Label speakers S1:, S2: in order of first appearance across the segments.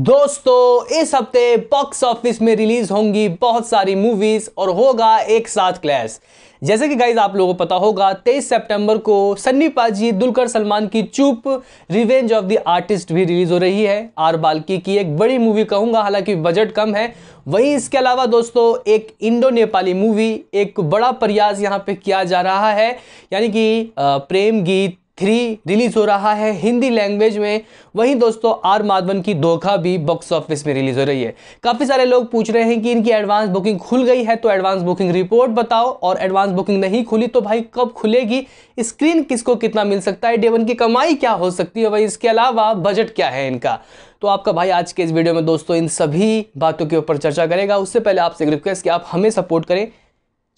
S1: दोस्तों इस हफ्ते बॉक्स ऑफिस में रिलीज होंगी बहुत सारी मूवीज और होगा एक साथ क्लैश जैसे कि गाइज आप लोगों को पता होगा 23 सितंबर को सन्नी पाजी दुलकर सलमान की Chup revenge of the artist भी रिलीज हो रही है आर बाल्की की एक बड़ी मूवी कहूंगा हालांकि बजट कम है वहीं इसके अलावा दोस्तों एक इंडो नेपाली मूवी एक बड़ा प्रयास यहाँ पे किया जा रहा है यानी कि प्रेम गीत थ्री रिलीज़ हो रहा है हिंदी लैंग्वेज में वहीं दोस्तों आर माधवन की धोखा भी बॉक्स ऑफिस में रिलीज़ हो रही है काफ़ी सारे लोग पूछ रहे हैं कि इनकी एडवांस बुकिंग खुल गई है तो एडवांस बुकिंग रिपोर्ट बताओ और एडवांस बुकिंग नहीं खुली तो भाई कब खुलेगी स्क्रीन किसको कितना मिल सकता है डेवन की कमाई क्या हो सकती है भाई इसके अलावा बजट क्या है इनका तो आपका भाई आज के इस वीडियो में दोस्तों इन सभी बातों के ऊपर चर्चा करेगा उससे पहले आपसे रिक्वेस्ट कि आप हमें सपोर्ट करें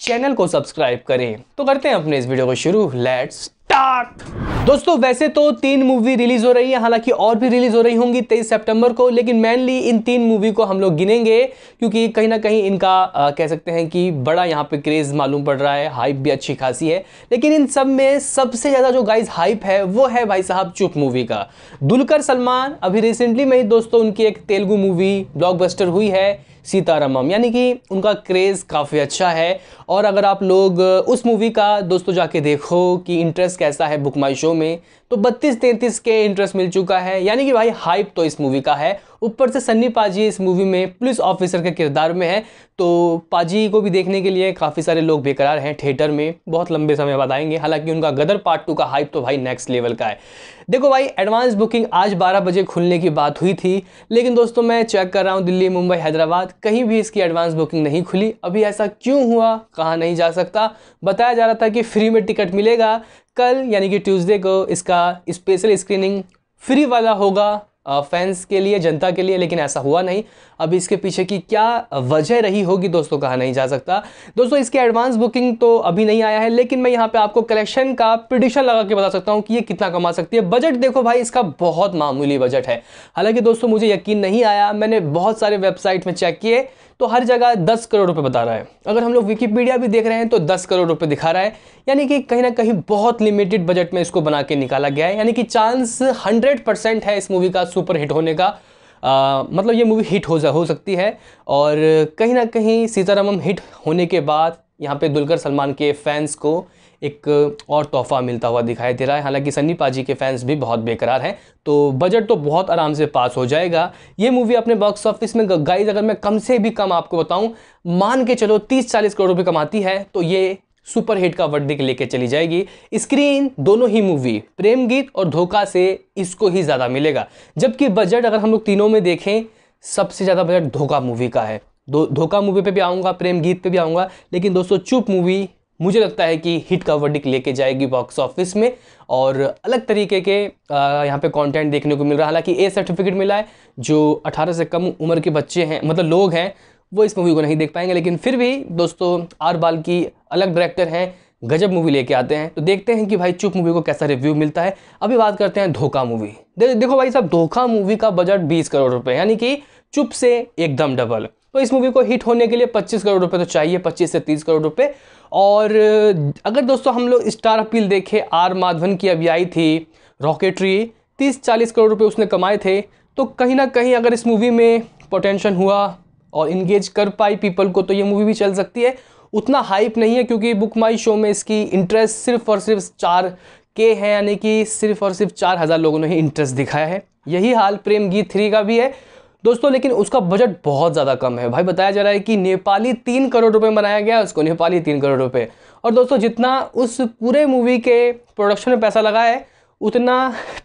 S1: चैनल को सब्सक्राइब करें तो करते हैं अपने इस वीडियो को शुरू लेट्स स्टार्ट दोस्तों वैसे तो तीन मूवी रिलीज हो रही है हालांकि और भी रिलीज हो रही होंगी 23 सितंबर को लेकिन मेनली इन तीन मूवी को हम लोग गिनेंगे क्योंकि कहीं ना कहीं इनका आ, कह सकते हैं कि बड़ा यहाँ पे क्रेज़ मालूम पड़ रहा है हाइप भी अच्छी खासी है लेकिन इन सब में सबसे ज़्यादा जो गाइज हाइप है वो है भाई साहब चुप मूवी का दुलकर सलमान अभी रिसेंटली में ही दोस्तों उनकी एक तेलुगु मूवी ब्लॉक हुई है सीतारामम यानी कि उनका क्रेज़ काफ़ी अच्छा है और अगर आप लोग उस मूवी का दोस्तों जाके देखो कि इंटरेस्ट कैसा है बुक माई शो में तो बत्तीस तैंतीस के इंटरेस्ट मिल चुका है यानी कि भाई हाइप तो इस मूवी का है ऊपर से सन्नी पाजी इस मूवी में पुलिस ऑफिसर के किरदार में है तो पाजी को भी देखने के लिए काफ़ी सारे लोग बेकरार हैं थिएटर में बहुत लंबे समय बाद आएंगे हालांकि उनका गदर पार्ट टू का हाइप तो भाई नेक्स्ट लेवल का है देखो भाई एडवांस बुकिंग आज 12 बजे खुलने की बात हुई थी लेकिन दोस्तों मैं चेक कर रहा हूँ दिल्ली मुंबई हैदराबाद कहीं भी इसकी एडवांस बुकिंग नहीं खुली अभी ऐसा क्यों हुआ कहाँ नहीं जा सकता बताया जा रहा था कि फ्री में टिकट मिलेगा कल यानी कि ट्यूसडे को इसका स्पेशल स्क्रीनिंग फ्री वाला होगा फैंस के लिए जनता के लिए लेकिन ऐसा हुआ नहीं अब इसके पीछे की क्या वजह रही होगी दोस्तों कहा नहीं जा सकता दोस्तों इसकी एडवांस बुकिंग तो अभी नहीं आया है लेकिन मैं यहाँ पे आपको कलेक्शन का प्रिडिक्शन लगा के बता सकता हूँ कि ये कितना कमा सकती है बजट देखो भाई इसका बहुत मामूली बजट है हालांकि दोस्तों मुझे यकीन नहीं आया मैंने बहुत सारे वेबसाइट में चेक किए तो हर जगह दस करोड़ रुपये बता रहा है अगर हम लोग विकीपीडिया भी देख रहे हैं तो दस करोड़ रुपये दिखा रहा है यानी कि कहीं ना कहीं बहुत लिमिटेड बजट में इसको बना के निकाला गया है यानी कि चांस हंड्रेड परसेंट है इस मूवी का सुपर हिट होने का आ, मतलब ये मूवी हिट हो हो सकती है और कहीं ना कहीं सीतारामम हिट होने के बाद यहाँ पे दुलकर सलमान के फैंस को एक और तोहफा मिलता हुआ दिखाई दे रहा है हालांकि सन्नी पाजी के फैंस भी बहुत बेकरार हैं तो बजट तो बहुत आराम से पास हो जाएगा ये मूवी अपने बॉक्स ऑफिस में गाइज अगर मैं कम से भी कम आपको बताऊं मान के चलो 30-40 करोड़ रुपए कमाती है तो ये सुपर हिट का वर्डिक लेके चली जाएगी स्क्रीन दोनों ही मूवी प्रेम गीत और धोखा से इसको ही ज़्यादा मिलेगा जबकि बजट अगर हम लोग तीनों में देखें सबसे ज़्यादा बजट धोखा मूवी का है दो धोखा मूवी पे भी आऊँगा प्रेम गीत पे भी आऊँगा लेकिन दोस्तों चुप मूवी मुझे लगता है कि हिट का वर्डिक लेके जाएगी बॉक्स ऑफिस में और अलग तरीके के यहाँ पे कंटेंट देखने को मिल रहा है हालांकि ए सर्टिफिकेट मिला है जो 18 से कम उम्र के बच्चे हैं मतलब लोग हैं वो इस मूवी को नहीं देख पाएंगे लेकिन फिर भी दोस्तों आर बाल की अलग डायरेक्टर हैं गजब मूवी लेके आते हैं तो देखते हैं कि भाई चुप मूवी को कैसा रिव्यू मिलता है अभी बात करते हैं धोखा मूवी दे, देखो भाई साहब धोखा मूवी का बजट 20 करोड़ रुपए यानी कि चुप से एकदम डबल तो इस मूवी को हिट होने के लिए 25 करोड़ रुपए तो चाहिए 25 से 30 करोड़ रुपए और अगर दोस्तों हम लोग स्टार अपील देखे आर माधवन की अभी आई थी रॉकेटरी तीस चालीस करोड़ रुपये उसने कमाए थे तो कहीं ना कहीं अगर इस मूवी में पोटेंशन हुआ और इंगेज कर पाई पीपल को तो ये मूवी भी चल सकती है उतना हाइप नहीं है क्योंकि बुक माई शो में इसकी इंटरेस्ट सिर्फ और सिर्फ चार के है यानी कि सिर्फ और सिर्फ चार हज़ार लोगों ने ही इंटरेस्ट दिखाया है यही हाल प्रेम गीत थ्री का भी है दोस्तों लेकिन उसका बजट बहुत ज़्यादा कम है भाई बताया जा रहा है कि नेपाली तीन करोड़ रुपए बनाया गया उसको नेपाली तीन करोड़ रुपए और दोस्तों जितना उस पूरे मूवी के प्रोडक्शन में पैसा लगा है उतना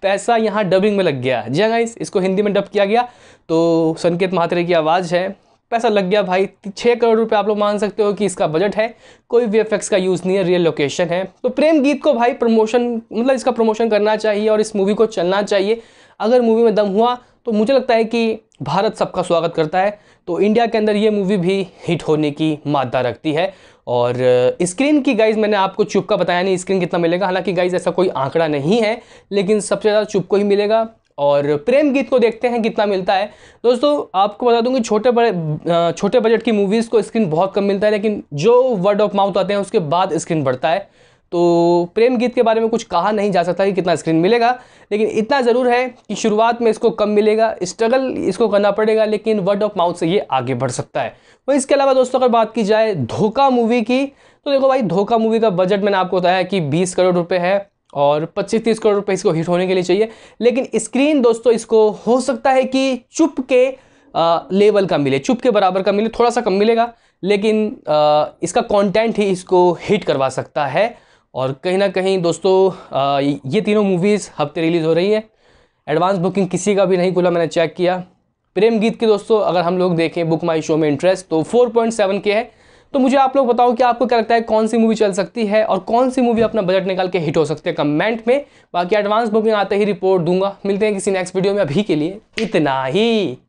S1: पैसा यहाँ डबिंग में लग गया जी हाँ इसको हिंदी में डब किया गया तो संकेत महात्रे की आवाज़ है पैसा लग गया भाई छः करोड़ रुपए आप लोग मान सकते हो कि इसका बजट है कोई वी का यूज़ नहीं है रियल लोकेशन है तो प्रेम गीत को भाई प्रमोशन मतलब इसका प्रमोशन करना चाहिए और इस मूवी को चलना चाहिए अगर मूवी में दम हुआ तो मुझे लगता है कि भारत सबका स्वागत करता है तो इंडिया के अंदर ये मूवी भी हिट होने की मादा रखती है और स्क्रीन की गाइज मैंने आपको चुपका बताया नहीं स्क्रीन कितना मिलेगा हालांकि गाइज ऐसा कोई आंकड़ा नहीं है लेकिन सबसे ज़्यादा चुपको ही मिलेगा और प्रेम गीत को देखते हैं कितना मिलता है दोस्तों आपको बता दूं कि छोटे बड़े छोटे बजट की मूवीज़ को स्क्रीन बहुत कम मिलता है लेकिन जो वर्ड ऑफ माउथ आते हैं उसके बाद स्क्रीन बढ़ता है तो प्रेम गीत के बारे में कुछ कहा नहीं जा सकता कि कितना स्क्रीन मिलेगा लेकिन इतना ज़रूर है कि शुरुआत में इसको कम मिलेगा स्ट्रगल इसको करना पड़ेगा लेकिन वर्ड ऑफ माउथ से ये आगे बढ़ सकता है वही इसके अलावा दोस्तों अगर बात की जाए धोखा मूवी की तो देखो भाई धोखा मूवी का बजट मैंने आपको बताया कि बीस करोड़ रुपये है और 25-30 करोड़ रुपए इसको हिट होने के लिए चाहिए लेकिन स्क्रीन दोस्तों इसको हो सकता है कि चुप के आ, लेवल का मिले चुप के बराबर का मिले थोड़ा सा कम मिलेगा लेकिन आ, इसका कंटेंट ही इसको हिट करवा सकता है और कहीं ना कहीं दोस्तों आ, ये तीनों मूवीज़ हफ्ते रिलीज़ हो रही है एडवांस बुकिंग किसी का भी नहीं खुला मैंने चेक किया प्रेम गीत के दोस्तों अगर हम लोग देखें बुक माई शो में इंटरेस्ट तो फोर के है तो मुझे आप लोग बताओ कि आपको क्या लगता है कौन सी मूवी चल सकती है और कौन सी मूवी अपना बजट निकाल के हिट हो सकती है कमेंट में बाकी एडवांस बुकिंग आते ही रिपोर्ट दूंगा मिलते हैं किसी नेक्स्ट वीडियो में अभी के लिए इतना ही